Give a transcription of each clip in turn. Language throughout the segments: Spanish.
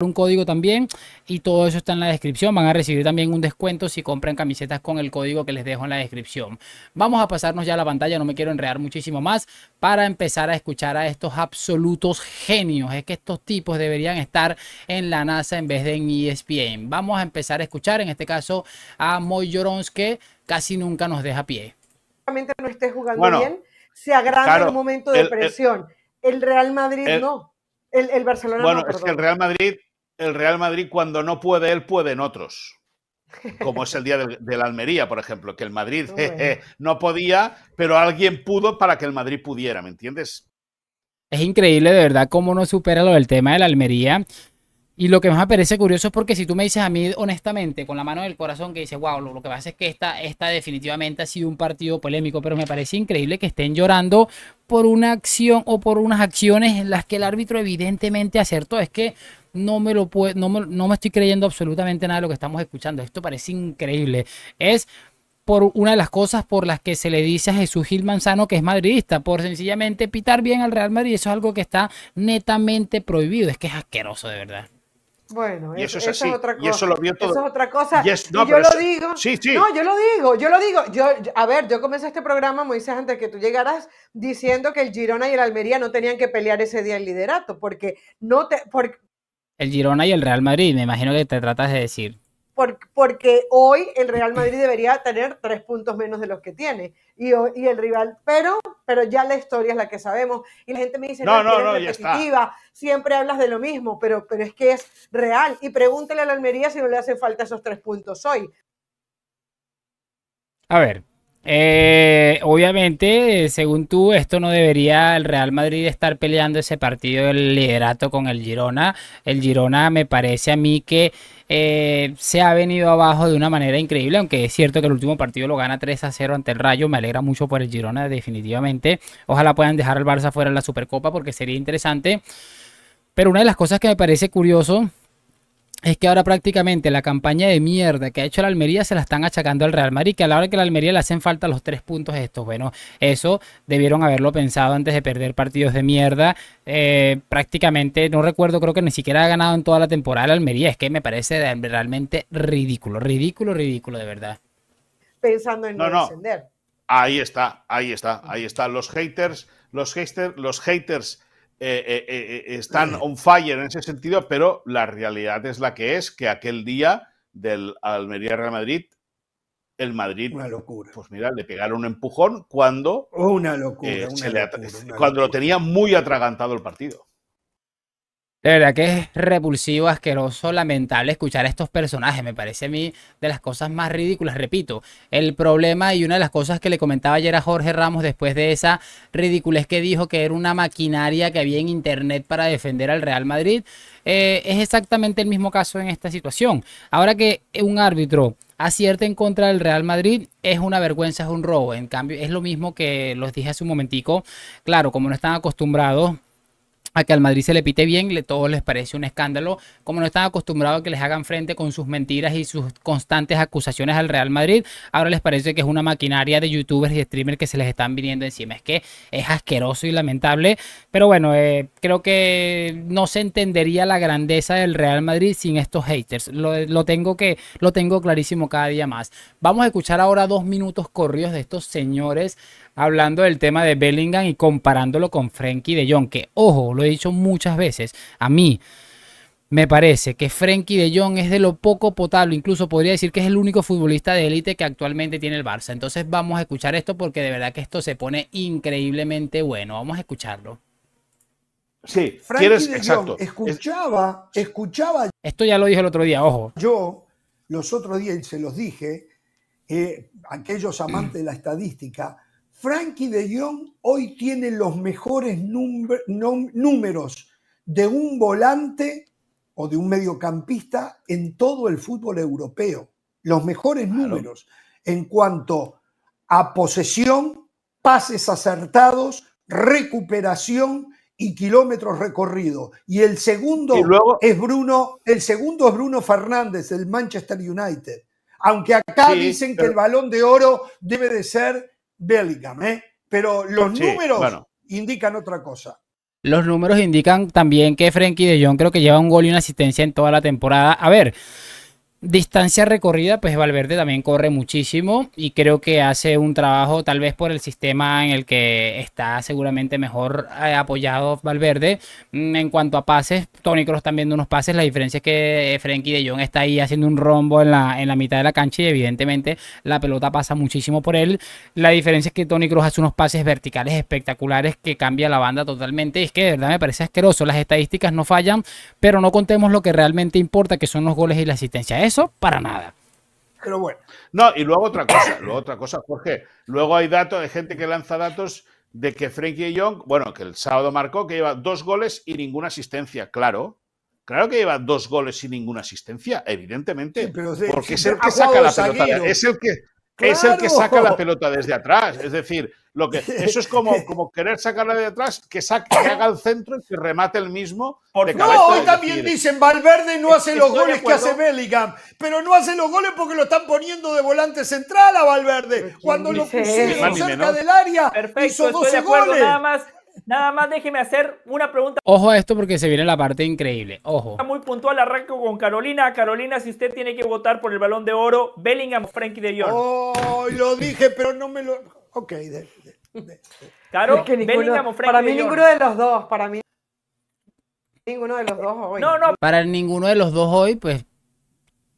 un código también y todo eso está en la descripción. Van a recibir también un descuento si compran camisetas con el código que les dejo en la descripción. Vamos a pasarnos ya a la pantalla, no me quiero enredar muchísimo más para empezar a escuchar a estos absolutos genios. Es que estos tipos deberían estar en la NASA en vez de en ESPN. Vamos a empezar a escuchar en este caso a Moy Llorons que casi nunca nos deja pie. No esté jugando se agranda un momento de presión. El, Real Madrid no. El, el, Barcelona. Bueno, que el Real Madrid el Real Madrid cuando no puede él, pueden otros. Como es el día de, la Almería, por ejemplo, que el Madrid no podía, pero alguien pudo para que el Madrid pudiera, ¿me entiendes? Es increíble de verdad cómo no supera lo del tema de la Almería. Y lo que más me parece curioso es porque si tú me dices a mí honestamente, con la mano del corazón, que dices, wow, lo, que pasa es que esta, esta definitivamente ha sido un partido polémico, pero me parece increíble que estén llorando por una acción o por unas acciones en las que el árbitro evidentemente acertó. Es que no me lo puedo, no me, estoy creyendo absolutamente nada de lo que estamos escuchando. Esto parece increíble. Es por una de las cosas por las que se le dice a Jesús Gil Manzano que es madridista, por sencillamente pitar bien al Real Madrid. Eso es algo que está netamente prohibido. Es que es asqueroso, de verdad. Bueno, eso, e-, es, otra cosa. Y eso lo es otra cosa. y yo lo digo. No, yo lo digo, yo lo digo. Yo, a ver, yo comencé este programa, Moisés, antes que tú llegaras diciendo que el Girona y el Almería no tenían que pelear ese día el liderato, porque no te, porque, el Girona y el Real Madrid, me imagino que te tratas de decir. Porque, hoy el Real Madrid debería tener tres puntos menos de los que tiene. Y, el rival, pero, pero ya la historia es la que sabemos. Y la gente me dice, no, no, no, está. siempre hablas de lo mismo, pero, pero es que es real. Y pregúntale a la Almería si no le hacen falta esos tres puntos hoy. A ver, eh, obviamente, según tú, esto no debería el Real Madrid estar peleando ese partido del liderato con el Girona. El Girona me parece a mí que eh, se ha venido abajo de una manera increíble, aunque es cierto que el último partido lo gana 3 a 0 ante el Rayo. Me alegra mucho por el Girona, definitivamente. Ojalá puedan dejar al Barça fuera en la Supercopa porque sería interesante. Pero una de las cosas que me parece curioso es que ahora prácticamente la campaña de mierda que ha hecho la Almería se la están achacando al Real Madrid, que a la hora que la Almería le hacen falta los tres puntos estos. Bueno, eso debieron haberlo pensado antes de perder partidos de mierda. Eh, prácticamente, no recuerdo, creo que ni siquiera ha ganado en toda la temporada la Almería. Es que me parece realmente ridículo, ridículo, ridículo, de verdad. Pensando en no, Ahí está, ahí está, ahí está. Los haters, los haters, los haters eh, eh, eh, están on fire en ese sentido, pero la realidad es la que es, que aquel día del Almería Real Madrid, el Madrid, una locura. pues mira, le pegaron un empujón cuando, una locura, cuando lo tenía muy atragantado el partido. De verdad que es repulsivo, asqueroso, lamentable escuchar a estos personajes. Me parece a mí de las cosas más ridículas. Repito, el problema y una de las cosas que le comentaba ayer a Jorge Ramos después de esa ridiculez que dijo que era una maquinaria que había en internet para defender al Real Madrid, eh, es exactamente el mismo caso en esta situación. Ahora que un árbitro acierta en contra del Real Madrid es una vergüenza, es un robo. En cambio, es lo mismo que los dije hace un momentico. Claro, como no están acostumbrados a que al Madrid se le pite bien, le, todo les parece un escándalo, como no están acostumbrados a que les hagan frente con sus mentiras y sus constantes acusaciones al Real Madrid, ahora les parece que es una maquinaria de youtubers y streamers que se les están viniendo encima, es que es asqueroso y lamentable, pero bueno, eh, creo que no se entendería la grandeza del Real Madrid sin estos haters, lo, lo, tengo que, lo tengo clarísimo cada día más. Vamos a escuchar ahora dos minutos corridos de estos señores hablando del tema de Bellingham y comparándolo con Frenkie de Jong, que ojo, lo he dicho muchas veces, a mí me parece que Frenkie de Jong es de lo poco potable, incluso podría decir que es el único futbolista de élite que actualmente tiene el Barça. Entonces vamos a escuchar esto porque de verdad que esto se pone increíblemente bueno. Vamos a escucharlo. Sí, Frankie de exacto. escuchaba, escuchaba. Esto ya lo dije el otro día, ojo. Yo los otros días se los dije, eh, aquellos amantes de la estadística, Frankie de Jong hoy tiene los mejores números de un volante o de un mediocampista en todo el fútbol europeo. Los mejores números en cuanto a posesión, pases acertados, recuperación y kilómetros recorridos. Y el segundo es Bruno, el segundo es Bruno Fernández, del Manchester United. Aunque acá dicen que el balón de oro debe de ser Bellingham, ¿eh? Pero los números indican otra cosa. Los números indican también que Frenkie de Jong creo que lleva un gol y una asistencia en toda la temporada. A ver, Distancia recorrida, pues Valverde también corre muchísimo y creo que hace un trabajo, tal vez por el sistema en el que está seguramente mejor eh, apoyado Valverde. Mm, en cuanto a pases, Tony Cross también de unos pases. La diferencia es que eh, Frenkie de Jong está ahí haciendo un rombo en la, en la mitad de la cancha y evidentemente la pelota pasa muchísimo por él. La diferencia es que Tony Cross hace unos pases verticales espectaculares que cambia la banda totalmente. Y es que de verdad me parece asqueroso. Las estadísticas no fallan, pero no contemos lo que realmente importa, que son los goles y la asistencia eso para nada. Pero bueno. No, y luego otra cosa, otra cosa, Jorge. Luego hay datos, de gente que lanza datos de que Frankie Young, bueno, que el sábado marcó, que lleva dos goles y ninguna asistencia, claro. Claro que lleva dos goles y ninguna asistencia, evidentemente. pero porque es el que saca la pelota. Es el que, es el que saca la pelota desde atrás. Es decir, lo que, eso es como, como querer sacarla de atrás, que, saque, haga el centro y que remate el mismo. no, hoy también dicen Valverde no hace los goles que hace Bellingham, pero no hace los goles porque lo están poniendo de volante central a Valverde. Cuando lo pusieron cerca del área, Perfecto, hizo 12 estoy de Nada más déjeme hacer una pregunta. Ojo a esto porque se viene la parte increíble. Ojo. Muy puntual, arranco con Carolina. Carolina, si usted tiene que votar por el balón de oro, Bellingham o Frankie de Jong. Oh, lo dije, pero no me lo. Ok, de, Claro, Bellingham o Frankie Para mí, ninguno de los dos. Para mí, ninguno de los dos hoy. No, no. Para ninguno de los dos hoy, pues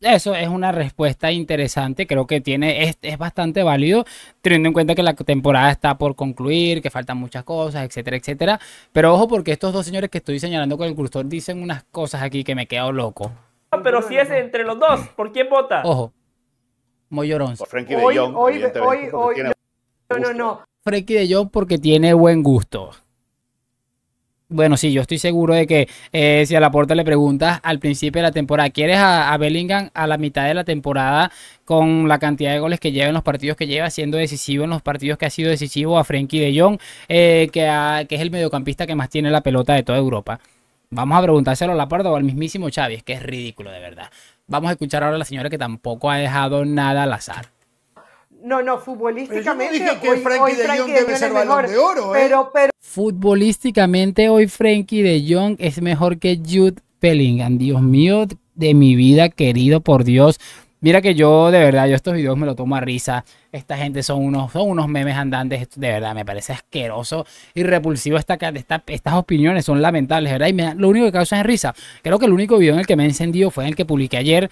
eso es una respuesta interesante, creo que tiene, es, es, bastante válido, teniendo en cuenta que la temporada está por concluir, que faltan muchas cosas, etcétera, etcétera. Pero ojo porque estos dos señores que estoy señalando con el cursor dicen unas cosas aquí que me quedo loco. Ah, pero si es entre los dos, ¿por quién vota? Ojo, muy Por Frankie de Jong. no, no, no. Frankie de Jong porque tiene buen gusto. Bueno, sí, yo estoy seguro de que eh, si a Laporta le preguntas al principio de la temporada, ¿quieres a, Bellingham a la mitad de la temporada con la cantidad de goles que lleva en los partidos que lleva, siendo decisivo en los partidos que ha sido decisivo a Frenkie de Jong, eh, que, que es el mediocampista que más tiene la pelota de toda Europa? Vamos a preguntárselo a Laporta o al mismísimo Chávez, que es ridículo de verdad. Vamos a escuchar ahora a la señora que tampoco ha dejado nada al azar. No, no, futbolísticamente. Pero de Jong debe ser Futbolísticamente, hoy Frankie de Jong es mejor que Jude Pellingham Dios mío, de mi vida, querido, por Dios. Mira que yo, de verdad, yo estos videos me lo tomo a risa. Esta gente son unos, son unos memes andantes. de verdad, me parece asqueroso y repulsivo esta, estas opiniones. Son lamentables, ¿verdad? Y lo único que causa es risa. Creo que el único video en el que me he encendido fue el que publiqué ayer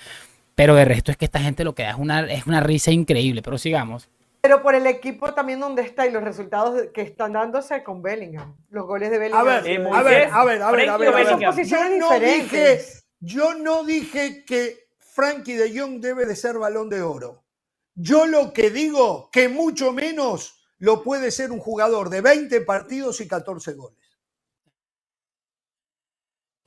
pero de resto es que esta gente lo que da es una, es una risa increíble, pero sigamos. Pero por el equipo también donde está y los resultados que están dándose con Bellingham, los goles de Bellingham. A ver, eh, a ver, a ver, a ver, Yo no dije, yo no dije que Frankie de Jong debe de ser balón de oro. Yo lo que digo, que mucho menos lo puede ser un jugador de 20 partidos y 14 goles.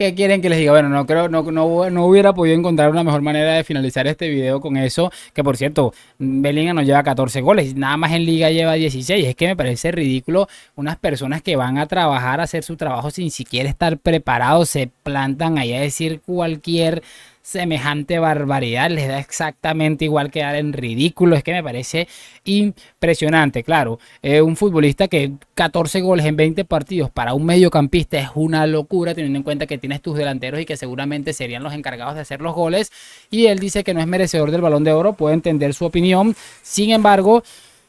¿Qué quieren que les diga? Bueno, no creo, no, no, hubiera podido encontrar una mejor manera de finalizar este video con eso. Que por cierto, Bellingham nos lleva 14 goles, nada más en liga lleva 16. Es que me parece ridículo unas personas que van a trabajar, a hacer su trabajo sin siquiera estar preparados, se plantan ahí a decir cualquier semejante barbaridad, les da exactamente igual quedar en ridículo, es que me parece impresionante, claro, eh, un futbolista que 14 goles en 20 partidos para un mediocampista es una locura, teniendo en cuenta que tienes tus delanteros y que seguramente serían los encargados de hacer los goles, y él dice que no es merecedor del balón de oro, Puede entender su opinión, sin embargo,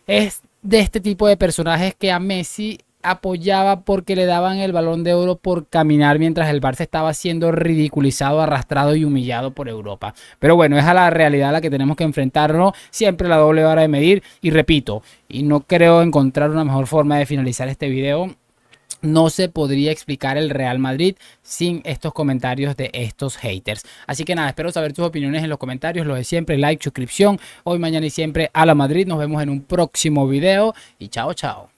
es de este tipo de personajes que a Messi apoyaba porque le daban el balón de oro por caminar mientras el Barça estaba siendo ridiculizado, arrastrado y humillado por Europa. Pero bueno, es a la realidad a la que tenemos que enfrentarnos, siempre la doble vara de medir y repito, y no creo encontrar una mejor forma de finalizar este video no se podría explicar el Real Madrid sin estos comentarios de estos haters. Así que nada, espero saber tus opiniones en los comentarios, Lo de siempre, like, suscripción, hoy, mañana y siempre a la Madrid. Nos vemos en un próximo video y chao, chao.